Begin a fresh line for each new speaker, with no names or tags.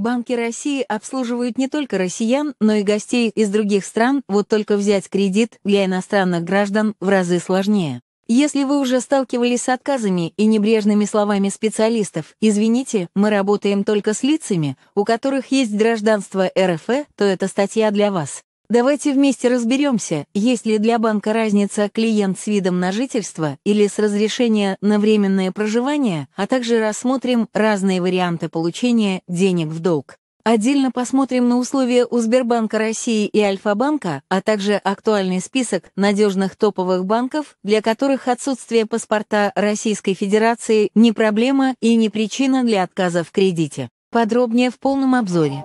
Банки России обслуживают не только россиян, но и гостей из других стран, вот только взять кредит для иностранных граждан в разы сложнее. Если вы уже сталкивались с отказами и небрежными словами специалистов «Извините, мы работаем только с лицами, у которых есть гражданство РФ», то эта статья для вас. Давайте вместе разберемся, есть ли для банка разница клиент с видом на жительство или с разрешения на временное проживание, а также рассмотрим разные варианты получения денег в долг. Отдельно посмотрим на условия у Сбербанка России и Альфа-банка, а также актуальный список надежных топовых банков, для которых отсутствие паспорта Российской Федерации не проблема и не причина для отказа в кредите. Подробнее в полном обзоре.